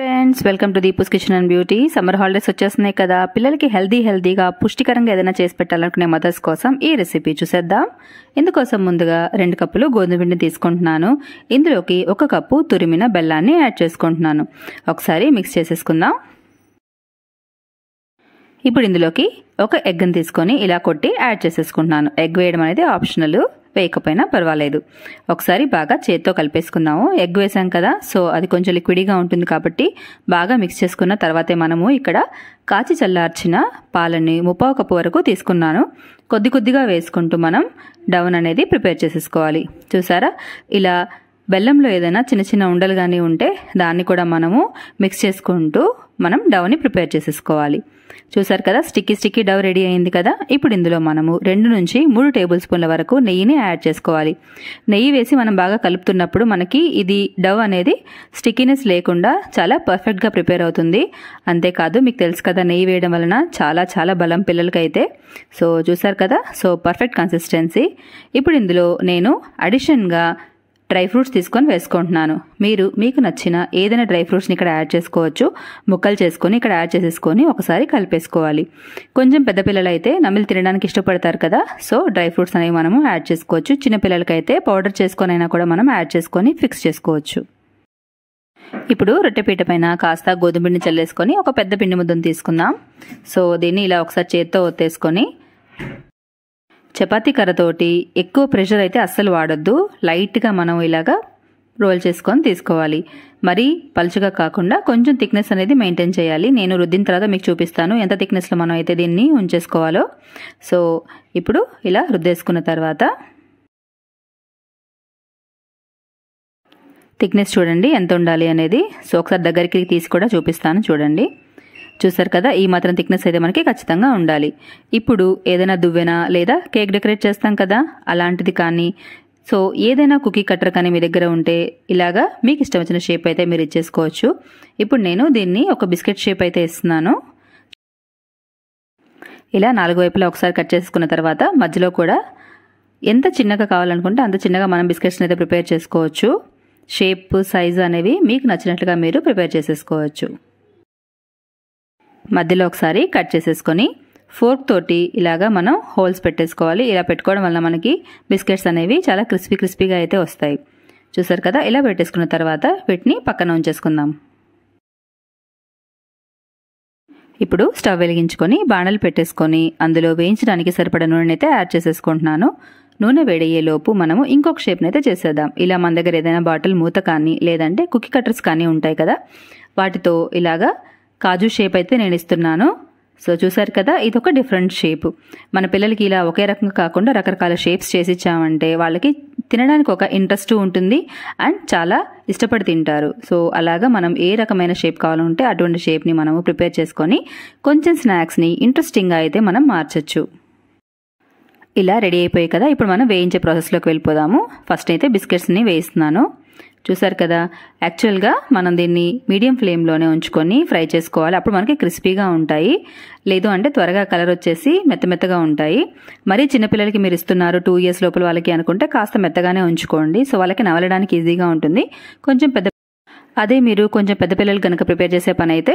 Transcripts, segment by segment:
friends welcome to Deepu's kitchen and beauty summer holidays వచ్చేస్తున్నాయి కదా పిల్లలకి హెల్దీ హెల్దీగా పుష్టికరంగా ఏదైనా చేసి పెట్టాలనుకునే మదర్స్ కోసం ఈ రెసిపీ చూసేద్దాం ఇందుకోసం ముందుగా రెండు కప్పులు గోధుమ తీసుకుంటున్నాను ఇందులోకి ఒక కప్పు తురిమిన బెల్లాన్ని యాడ్ చేసుకుంటున్నాను ఒకసారి మిక్స్ చేసేసుకుందాం ఇప్పుడు ఇందులోకి ఒక ఎగ్ని తీసుకొని ఇలా కొట్టి యాడ్ చేసేసుకుంటున్నాను ఎగ్ వేయడం అనేది ఆప్షనల్ వేయకపోయినా పర్వాలేదు ఒకసారి బాగా చేత్తో కలిపేసుకుందాము ఎగ్ వేసాం కదా సో అది కొంచెం లిక్విడ్గా ఉంటుంది కాబట్టి బాగా మిక్స్ చేసుకున్న తర్వాతే మనము ఇక్కడ కాచి చల్లార్చిన పాలని ముప్పావు కప్పు వరకు తీసుకున్నాను కొద్ది కొద్దిగా వేసుకుంటూ మనం డౌన్ అనేది ప్రిపేర్ చేసేసుకోవాలి చూసారా ఇలా బెల్లంలో ఏదైనా చిన్న చిన్న ఉండలు కానీ ఉంటే దాన్ని కూడా మనము మిక్స్ చేసుకుంటూ మనం డవ్ని ప్రిపేర్ చేసేసుకోవాలి చూసారు కదా స్టిక్కీ స్టిక్కీ డవ్ రెడీ అయింది కదా ఇప్పుడు ఇందులో మనము రెండు నుంచి మూడు టేబుల్ స్పూన్ల వరకు నెయ్యిని యాడ్ చేసుకోవాలి నెయ్యి వేసి మనం బాగా కలుపుతున్నప్పుడు మనకి ఇది డవ్ అనేది స్టిక్కీనెస్ లేకుండా చాలా పర్ఫెక్ట్గా ప్రిపేర్ అవుతుంది అంతేకాదు మీకు తెలుసు కదా నెయ్యి వేయడం వలన చాలా చాలా బలం పిల్లలకైతే సో చూసారు కదా సో పర్ఫెక్ట్ కన్సిస్టెన్సీ ఇప్పుడు ఇందులో నేను అడిషన్గా డ్రై ఫ్రూట్స్ తీసుకొని వేసుకుంటున్నాను మీరు మీకు నచ్చిన ఏదైనా డ్రై ఫ్రూట్స్ని ఇక్కడ యాడ్ చేసుకోవచ్చు ముక్కలు చేసుకొని ఇక్కడ యాడ్ చేసేసుకొని ఒకసారి కలిపేసుకోవాలి కొంచెం పెద్ద పిల్లలు అయితే నమిలి తినడానికి ఇష్టపడతారు కదా సో డ్రై ఫ్రూట్స్ అనేవి మనము యాడ్ చేసుకోవచ్చు చిన్న పిల్లలకైతే పౌడర్ చేసుకొని అయినా కూడా మనం యాడ్ చేసుకొని ఫిక్స్ చేసుకోవచ్చు ఇప్పుడు రొట్టెపీట పైన కాస్త గోధుమ పిండిని చల్లేసుకొని ఒక పెద్ద పిండి ముద్దను తీసుకుందాం సో దీన్ని ఇలా ఒకసారి చేత్తో ఒత్తేసుకొని చపాతీ కర్రతోటి ఎక్కువ ప్రెషర్ అయితే అస్సలు వాడొద్దు లైట్గా మనం ఇలాగా రోల్ చేసుకొని తీసుకోవాలి మరీ పలుచగా కాకుండా కొంచెం థిక్నెస్ అనేది మెయింటైన్ చేయాలి నేను రుద్దిన తర్వాత మీకు చూపిస్తాను ఎంత థిక్నెస్లో మనం అయితే దీన్ని ఉంచేసుకోవాలో సో ఇప్పుడు ఇలా రుద్దేసుకున్న తర్వాత థిక్నెస్ చూడండి ఎంత ఉండాలి అనేది సో ఒకసారి దగ్గరికి తీసి కూడా చూపిస్తాను చూడండి చూసారు కదా ఈ మాత్రం థిక్నెస్ అయితే మనకి ఖచ్చితంగా ఉండాలి ఇప్పుడు ఏదైనా దువ్వెనా లేదా కేక్ డెకరేట్ చేస్తాం కదా అలాంటిది కానీ సో ఏదైనా కుకీ కట్టర్ కానీ మీ దగ్గర ఉంటే ఇలాగా మీకు ఇష్టం వచ్చిన షేప్ అయితే మీరు ఇచ్చేసుకోవచ్చు ఇప్పుడు నేను దీన్ని ఒక బిస్కెట్ షేప్ అయితే ఇస్తున్నాను ఇలా నాలుగు వైపులా ఒకసారి కట్ చేసుకున్న తర్వాత మధ్యలో కూడా ఎంత చిన్నగా కావాలనుకుంటే అంత చిన్నగా మనం బిస్కెట్స్ని అయితే ప్రిపేర్ చేసుకోవచ్చు షేప్ సైజు అనేవి మీకు నచ్చినట్లుగా మీరు ప్రిపేర్ చేసేసుకోవచ్చు మధ్యలో ఒకసారి కట్ చేసేసుకొని ఫోర్క్ తోటి ఇలాగా మనం హోల్స్ పెట్టేసుకోవాలి ఇలా పెట్టుకోవడం వల్ల మనకి బిస్కెట్స్ అనేవి చాలా క్రిస్పీ క్రిస్పీగా అయితే వస్తాయి చూసారు కదా ఇలా పెట్టేసుకున్న తర్వాత వీటిని పక్కన ఉంచేసుకుందాం ఇప్పుడు స్టవ్ వెలిగించుకొని బాణలు పెట్టేసుకొని అందులో వేయించడానికి సరిపడ నూనె అయితే యాడ్ చేసేసుకుంటున్నాను నూనె వేడయ్యేలోపు మనము ఇంకొక షేప్ని అయితే చేసేద్దాం ఇలా మన దగ్గర ఏదైనా బాటిల్ మూత కానీ లేదంటే కుకీ కట్టర్స్ కానీ ఉంటాయి కదా వాటితో ఇలాగా కాజు షేప్ అయితే నేను ఇస్తున్నాను సో చూసారు కదా ఇది ఒక డిఫరెంట్ షేప్ మన పిల్లలకి ఇలా ఒకే రకంగా కాకుండా రకరకాల షేప్స్ చేసి ఇచ్చామంటే వాళ్ళకి తినడానికి ఒక ఇంట్రెస్ట్ ఉంటుంది అండ్ చాలా ఇష్టపడి తింటారు సో అలాగా మనం ఏ రకమైన షేప్ కావాలంటే అటువంటి షేప్ని మనము ప్రిపేర్ చేసుకొని కొంచెం స్నాక్స్ని ఇంట్రెస్టింగ్గా అయితే మనం మార్చచ్చు ఇలా రెడీ అయిపోయాయి కదా ఇప్పుడు మనం వేయించే ప్రాసెస్లోకి వెళ్ళిపోదాము ఫస్ట్ అయితే బిస్కెట్స్ని వేయిస్తున్నాను చూసారు కదా యాక్చువల్గా మనం దీన్ని మీడియం ఫ్లేమ్లోనే ఉంచుకొని ఫ్రై చేసుకోవాలి అప్పుడు మనకి క్రిస్పీగా ఉంటాయి లేదు అంటే త్వరగా కలర్ వచ్చేసి మెత్తమెత్తగా ఉంటాయి మరీ చిన్నపిల్లలకి మీరు ఇస్తున్నారు టూ ఇయర్స్ లోపల వాళ్ళకి అనుకుంటే కాస్త మెత్తగానే ఉంచుకోండి సో వాళ్ళకి నవలడానికి ఈజీగా ఉంటుంది కొంచెం పెద్ద అదే మీరు కొంచెం పెద్ద పిల్లలు కనుక ప్రిపేర్ చేసే పని అయితే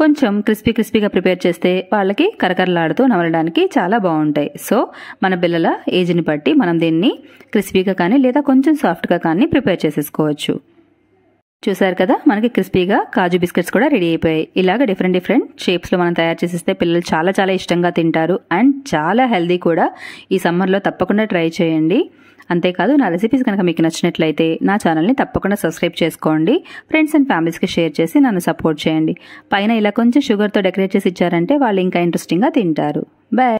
కొంచెం క్రిస్పీ క్రిస్పీగా ప్రిపేర్ చేస్తే వాళ్ళకి కరకరలాడుతూ నమలడానికి చాలా బాగుంటాయి సో మన పిల్లల ఏజ్ని బట్టి మనం దీన్ని క్రిస్పీగా కానీ లేదా కొంచెం సాఫ్ట్గా కానీ ప్రిపేర్ చేసేసుకోవచ్చు చూసారు కదా మనకి క్రిస్పీగా కాజు బిస్కెట్స్ కూడా రెడీ అయిపోయాయి ఇలాగ డిఫరెంట్ డిఫరెంట్ షేప్స్లో మనం తయారు చేసిస్తే పిల్లలు చాలా చాలా ఇష్టంగా తింటారు అండ్ చాలా హెల్దీ కూడా ఈ సమ్మర్లో తప్పకుండా ట్రై చేయండి అంతేకాదు నా రెసిపీస్ కనుక మీకు నచ్చినట్లయితే నా ఛానల్ని తప్పకుండా సబ్స్క్రైబ్ చేసుకోండి ఫ్రెండ్స్ అండ్ ఫ్యామిలీస్కి షేర్ చేసి నన్ను సపోర్ట్ చేయండి పైన ఇలా కొంచెం షుగర్తో డెకరేట్ చేసి ఇచ్చారంటే వాళ్ళు ఇంకా ఇంట్రెస్టింగ్గా తింటారు బాయ్